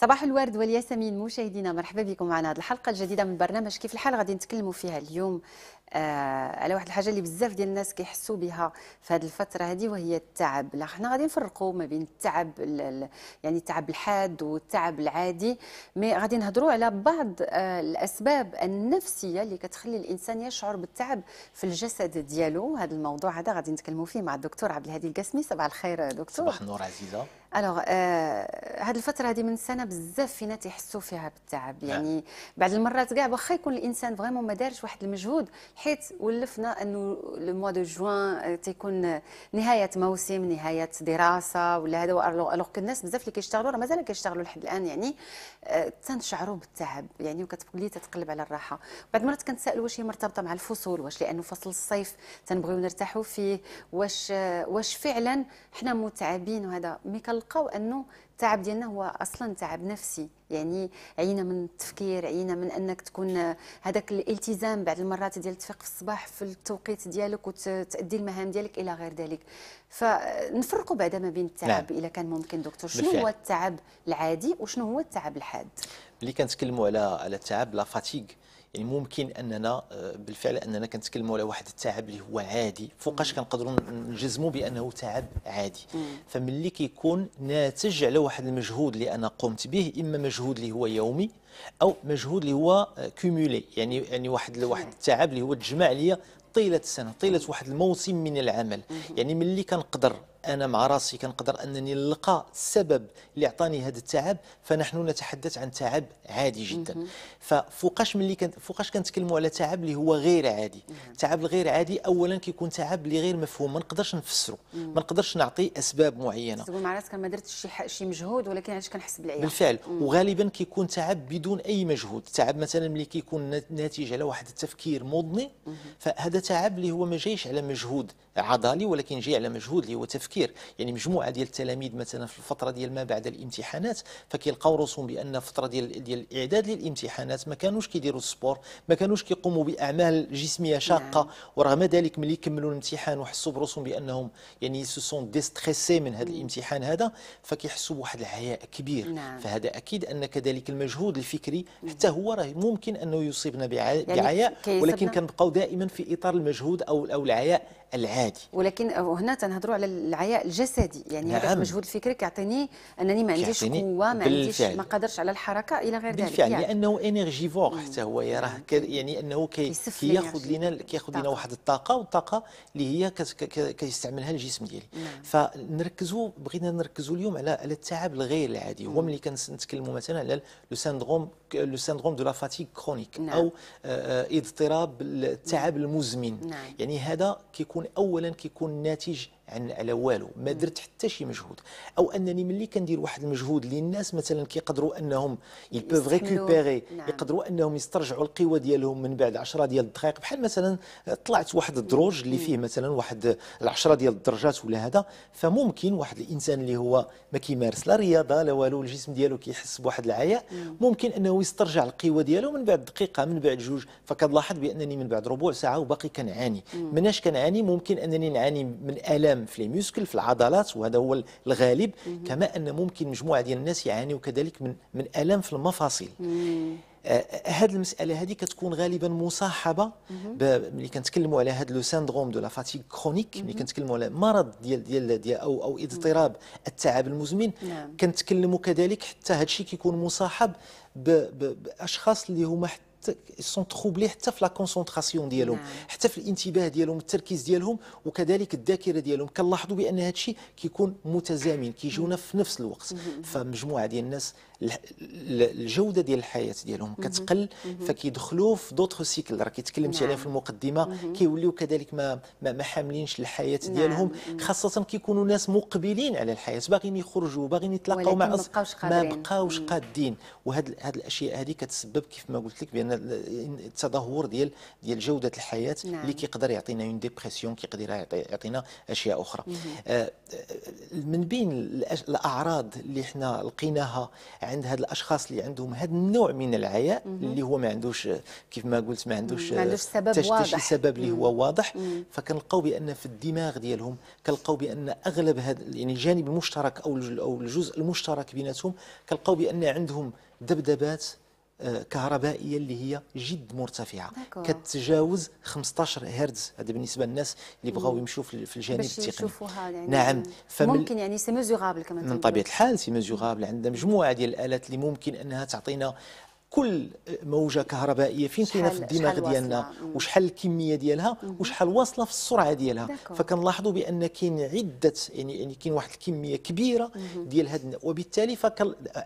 صباح الورد والياسمين مشاهدينا مرحبا بكم معنا هذه الحلقه الجديده من برنامج كيف الحال غادي نتكلموا فيها اليوم آه على واحد الحاجه اللي بزاف ديال الناس كيحسوا بها في هذه الفتره هذه وهي التعب لا حنا غادي نفرقوا ما بين التعب يعني التعب الحاد والتعب العادي مي غادي نهضروا على بعض آه الاسباب النفسيه اللي كتخلي الانسان يشعر بالتعب في الجسد ديالو هذا الموضوع هذا غادي نتكلموا فيه مع الدكتور عبد الهادي القاسمي صباح الخير دكتور صباح النور عزيزه الوغ آه هاد الفتره هذه من سنه بزاف فينا تيحسوا فيها بالتعب نعم. يعني بعض المرات كاع واخا يكون الانسان فريمون ما دارش واحد المجهود حيت ولفنا انه لو موا دو جوان تيكون آه، نهايه موسم نهايه دراسه ولا هذا الوغ كو الناس بزاف اللي كيشتغلوا راه مازال كيشتغلوا لحد الان يعني آه، تنشعروا بالتعب يعني وكتولي تتقلب على الراحه بعد مرات كنتسائل واش هي مرتبطه مع الفصول واش لانه فصل الصيف تنبغيو نرتاحوا فيه واش آه، واش فعلا حنا متعبين وهذا مي كنلقاو انه التعب ديالنا هو اصلا تعب نفسي يعني عينا من التفكير عينا من انك تكون هذاك الالتزام بعد المرات ديال تفيق في الصباح في التوقيت ديالك وتادي المهام ديالك الى غير ذلك فنفرقوا بعدا ما بين التعب نعم. الا كان ممكن دكتور شنو بالفعل. هو التعب العادي وشنو هو التعب الحاد ملي كنتكلموا على على التعب لا فاتيك يعني ممكن اننا آه، بالفعل اننا كنتكلموا على واحد التعب اللي هو عادي فوقاش كنقدروا نجزموا بانه تعب عادي فملي كيكون ناتج على واحد المجهود اللي انا قمت به اما مجهود اللي هو يومي او مجهود اللي هو كومولي آه، يعني يعني واحد واحد التعب اللي هو تجمع ليا طيله السنه طيله واحد الموسم من العمل يعني ملي كنقدر انا مع راسي كنقدر انني نلقى السبب اللي عطاني هذا التعب فنحن نتحدث عن تعب عادي جدا ففوقاش ملي كان فوقاش كنتكلموا على تعب اللي هو غير عادي التعب الغير عادي اولا كيكون تعب اللي غير مفهوم ما نقدرش نفسره ما نقدرش نعطي اسباب معينه مع راسك ما درتش شي شي مجهود ولكن علاش كنحس بالعيا بالفعل مم. وغالبا كيكون تعب بدون اي مجهود تعب مثلا ملي كيكون ناتج على واحد التفكير مضني فهذا تعب اللي هو ما جايش على مجهود عضلي ولكن جاي على مجهود اللي هو تفكير التفكير يعني مجموعه ديال التلاميذ مثلا في الفتره ديال ما بعد الامتحانات فكيلقاو راسهم بان الفتره ديال ديال الاعداد للامتحانات ما كانوش كيديروا السبور ما كانوش كيقوموا باعمال جسميه نعم. شاقه ورغم ذلك ملي كملوا الامتحان وحسوا براسهم بانهم يعني سوسون ديستريسي من هذا الامتحان هذا فكيحسوا بواحد العياء كبير نعم. فهذا اكيد ان كذلك المجهود الفكري حتى هو راه ممكن انه يصيبنا يعني بعياء يعني ولكن كنبقاو دائما في اطار المجهود او او العياء العادي ولكن هنا تنهضروا على العياء الجسدي يعني هذا المجهود نعم. الفكري كيعطيني انني ما عنديش قوه ما عنديش ما قادرش على الحركه الى غير ذلك بالفعل يعني. لانه انرجي فور حتى هو راه يعني انه كياخذ لنا كياخذ لنا واحد الطاقه والطاقه اللي هي كيستعملها الجسم ديالي نعم. فنركزوا بغينا نركزوا اليوم على على التعب الغير العادي هو ملي كنتكلموا مثلا على لو سيندروم لو سيندروم دو لا فاتيك كرونيك نعم. او آه، آه، اضطراب التعب نعم. المزمن نعم. يعني هذا كيكون اولا كيكون ناتج عن على والو ما درت حتى شي مجهود او انني ملي كندير واحد المجهود للناس مثلا كيقدروا انهم يبوف ريكوبيري نعم. يقدروا انهم يسترجعوا القوه ديالهم من بعد 10 ديال الدقائق بحال مثلا طلعت واحد الدروج اللي فيه مثلا واحد العشرة ديال الدرجات ولا هذا فممكن واحد الانسان اللي هو ما كيمارس لا رياضه لا والو الجسم ديالو كيحس بواحد العياء ممكن انه يسترجع القوه ديالو من بعد دقيقه من بعد جوج فكنلاحظ بانني من بعد ربع ساعه وباقي كنعاني مناش كنعاني ممكن انني نعاني من الام في لي ميوسكل في العضلات وهذا هو الغالب مم. كما ان ممكن مجموعه ديال الناس يعانيوا كذلك من من الام في المفاصل هذه آه، آه، هاد المساله هذه كتكون غالبا مصاحبه ملي كنتكلموا على هذا لو سيندروم دو لا فاتيك كرونيك ملي كنتكلموا على مرض ديال ديال, ديال او او اضطراب التعب المزمن نعم. كنتكلموا كذلك حتى هذا الشيء كيكون مصاحب باشخاص اللي هما حتى حتى سون تروبلي حتى في لا كونسونطراسيون ديالهم نعم. حتى في الانتباه ديالهم التركيز ديالهم وكذلك الذاكره ديالهم كنلاحظوا بان هذا الشيء كيكون متزامن كيجيونا في نفس الوقت فمجموعه ديال الناس الجوده ديال الحياه ديالهم كتقل فكيدخلوا في دوطخ سيكل راه كيتكلمتي عليها في نعم. المقدمه كيوليو كذلك ما ما حاملينش الحياه نعم. ديالهم خاصه كيكونوا ناس مقبلين على الحياه باغيين يخرجوا باغيين يتلاقاو مع ما بقاوش قادين وهاد هاد الاشياء هذه كتسبب كيف ما قلت لك بان التدهور ديال ديال جوده الحياه نعم. اللي كيقدر يعطينا اون ديبرسيون كيقدر يعطينا اشياء اخرى آه، آه، من بين الاعراض اللي حنا لقيناها عند هاد الاشخاص اللي عندهم هاد النوع من العياء اللي هو ما عندوش كيف ما قلت ما عندوش سبب واضح سبب اللي هو واضح فكنلقاو بان في الدماغ ديالهم كنلقاو بان اغلب هذا يعني الجانب المشترك او او الجزء المشترك بيناتهم كنلقاو بان عندهم ذبذبات كهربائيه اللي هي جد مرتفعه كتجاوز 15 هرتز هذا بالنسبه للناس اللي بغاو يمشوا في الجانب التقني يعني نعم فمن ممكن يعني سي ميزورابل كما من طبيعه الحال سي ميزورابل عندنا مجموعه ديال الالات اللي ممكن انها تعطينا كل موجه كهربائيه فين كاينه في الدماغ ديالنا وشحال الكميه ديالها وشحال واصله في السرعه ديالها فكنلاحظوا بان كاين عده يعني يعني كاين واحد الكميه كبيره ديال هاد وبالتالي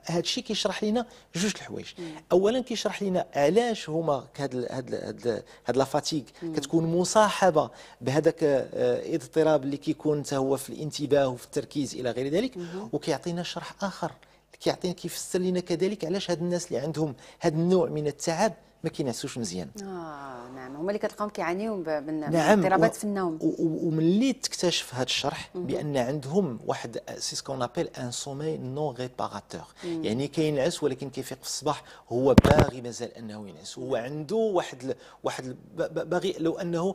هذا الشيء كيشرح لنا جوج الحوايج اولا كيشرح لنا علاش هما هاد هاد هاد لافاتيك كتكون مصاحبه بهذاك الاضطراب آه، اللي كيكون حتى هو في الانتباه وفي التركيز الى غير ذلك وكيعطينا شرح اخر كيعطينا كيفسر لنا كذلك علاش هاد الناس اللي عندهم هاد النوع من التعب ما كينعسوش مزيان اه نعم هما اللي كتلقاهم كيعانيو من نعم اضطرابات في النوم وملي تكتشف هذا الشرح بان عندهم واحد سي سكون ابيل ان سومي نون ريباراتور يعني كينعس ولكن كيفيق في الصباح هو باغي مازال انه ينعس هو عنده واحد ل... واحد ل... باغي لو انه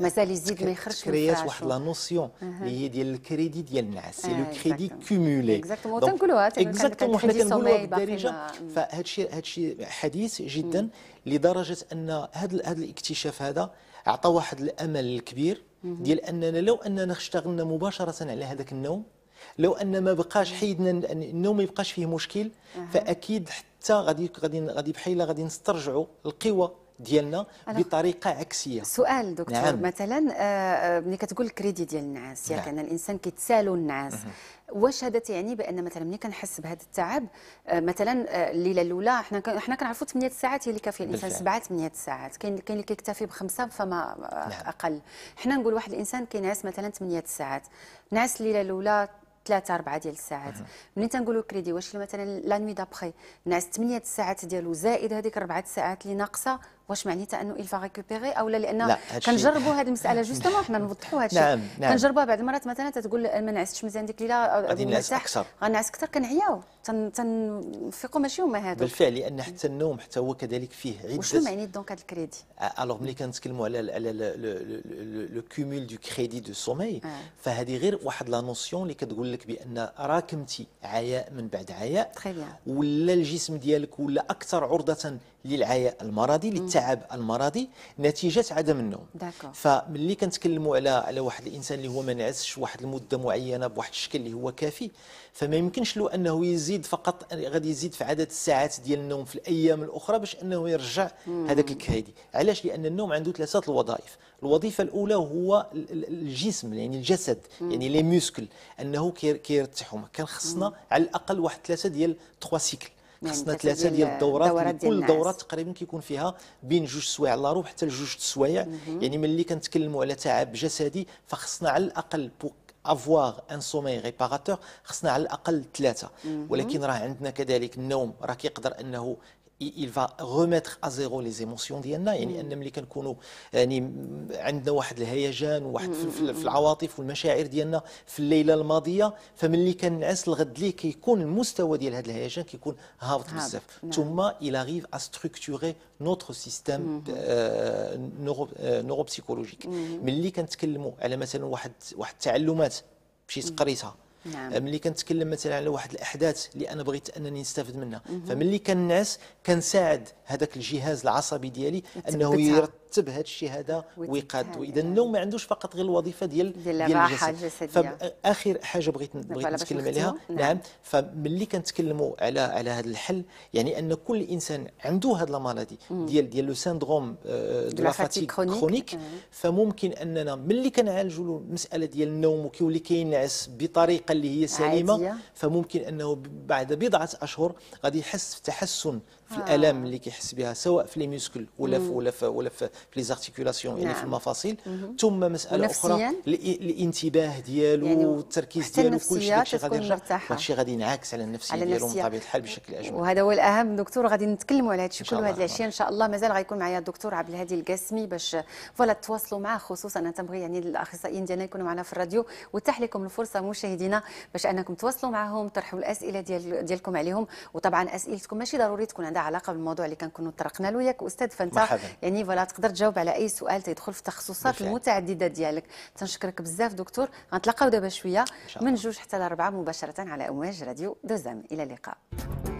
مازال يزيد ما يخرجش كريات واحد لا نوسيون اللي هي ديال الكريدي ديال النعاس سي آه، لو كريدي كومولي اكزاكتومون تنقولوها اكزاكتومون حنا كنقولوها بالدارجه فهادشي هادشي حديث جدا مم. لدرجه ان هذا هذا الاكتشاف هذا اعطى واحد الامل الكبير ديال اننا لو اننا اشتغلنا مباشره على هذاك النوم لو ان ما بقاش حيدنا النوم ما يبقاش فيه مشكل فاكيد حتى غادي غادي غادي بحال غادي نسترجعوا القوى ديالنا بطريقه عكسيه سؤال دكتور نعم. مثلا آه، آه، ملي كتقول الكريدي ديال النعاس ياك نعم. ان الانسان كيتسالوا النعاس وشهدت يعني بان مثلا ملي كنحس بهذا التعب آه، مثلا آه، الليله الاولى حنا حنا كنعرفوا 8 ساعات هي اللي كافيه الانسان 7 8 ساعات كاين كاين اللي كيكتفي بخمسه فما آه، نعم. اقل حنا نقول واحد الانسان كينعس مثلا 8 ساعات نعس الليله الاولى 3 4 ديال الساعات ملي تنقولوا كريدي واش مثلا لا نوي دابخي نعس 8 ساعات ديالو زائد هذيك 4 ساعات اللي ناقصه واش معناتها انه الفا ريكوبيري او لا لان لا كنجربوا هذه المساله جوستومون حنا نوضحوا هذا الشيء نعم نعم كنجربوها بعض المرات مثلا تتقول ما نعستش مزيان ديك الليله غادي نعس اكثر غنعس اكثر كنعياو تنفيقوا ماشي هما هذوك بالفعل لان حتى النوم حتى هو كذلك فيه عده وشنو معني دونك هذا الكريدي الوغ ملي كنتكلموا على على لو كومول دو كريدي دو سومي فهذه غير واحد لا نوسيون اللي كتقول لك بان راكمتي عياء من بعد عياء ولا الجسم ديالك ولا اكثر عرضه للعياء المرضي التعب المرضي نتيجه عدم النوم داكو. فملي كنتكلموا على على واحد الانسان اللي هو ما نعسش واحد المده معينه بواحد الشكل اللي هو كافي فما يمكنش له انه يزيد فقط غادي يزيد في عدد الساعات ديال النوم في الايام الاخرى باش انه يرجع هذاك الكهيدي علاش لان النوم عنده ثلاثه الوظائف الوظيفه الاولى هو الجسم يعني الجسد مم. يعني لي موسكل انه كيرتاحهم كان خصنا على الاقل واحد ثلاثه ديال 3 سيكل يعني خصنا ثلاثه ديال الدورات كل دوره تقريبا كيكون فيها بين جوج سوايع على روح حتى لجوج سوايع يعني ملي كنتكلموا على تعب جسدي فخصنا على الاقل بوك افواغ ان سومي ريباراتور خصنا على الاقل ثلاثه ولكن راه عندنا كذلك النوم راه كيقدر انه il va remettre à zéro les émotions ديالنا يعني ان ملي كنكونوا يعني عندنا واحد الهيجان وواحد في, في العواطف والمشاعر ديالنا في الليله الماضيه فملي كنعس الغد ليه كيكون المستوى ديال هذا الهيجان كيكون هابط بزاف نعم. ثم il arrive à ستركتوري نوتر سيستم نورو بسيكولوجيك ملي كنتكلموا على مثلا واحد واحد التعلمات مشيت قريتها نعم. ملي كنتكلم مثلا على واحد الاحداث اللي انا بغيت انني نستافد منها فملي كنعس كنساعد هذاك الجهاز العصبي ديالي انه يرتب يرتب هذا الشيء هذا ويقاد واذا النوم ما عندوش فقط غير الوظيفه ديال ديال الراحه الجسديه فاخر حاجه بغيت بغيت نتكلم عليها نعم, نعم. فملي كنتكلموا على على هذا الحل يعني ان كل انسان عنده هذا لامالادي ديال ديال لو سيندروم آه، دو لا فاتيك كرونيك فممكن اننا ملي كنعالجوا المساله ديال النوم وكيولي كينعس بطريقه اللي هي سليمه عادية. فممكن انه بعد بضعه اشهر غادي يحس بتحسن في آه. الالام اللي كيحس بها سواء في لي ميسكل ولا في ولا في ولا في لي زارتيكولاسيون يعني في نعم. المفاصل ثم مساله اخرى الانتباه ديالو يعني والتركيز ديالو كلشي داكشي غادي يرجع هادشي غادي ينعكس على النفسيه, النفسية. ديالو بطبيعه الحال بشكل اجمل وهذا هو الاهم دكتور غادي نتكلموا على هادشي كله هذه العشيه ان شاء الله مازال غيكون معايا الدكتور عبد الهادي القاسمي باش فوالا تواصلوا معاه خصوصا انا تنبغي يعني الاخصائيين ديالنا يكونوا معنا في الراديو وتاح لكم الفرصه مشاهدينا باش انكم تواصلوا معاهم طرحوا الاسئله ديال ديالكم عليهم وطبعا اسئلتكم ماشي ضروري تكون عند عندها علاقه بالموضوع اللي كنكونوا طرقنا له ياك استاذ فانت يعني فوالا تقدر تجاوب على اي سؤال تيدخل في التخصصات المتعدده ديالك تنشكرك بزاف دكتور غنتلاقاو دابا شويه من جوج حتى لاربعه مباشره على امواج راديو دوزام الى اللقاء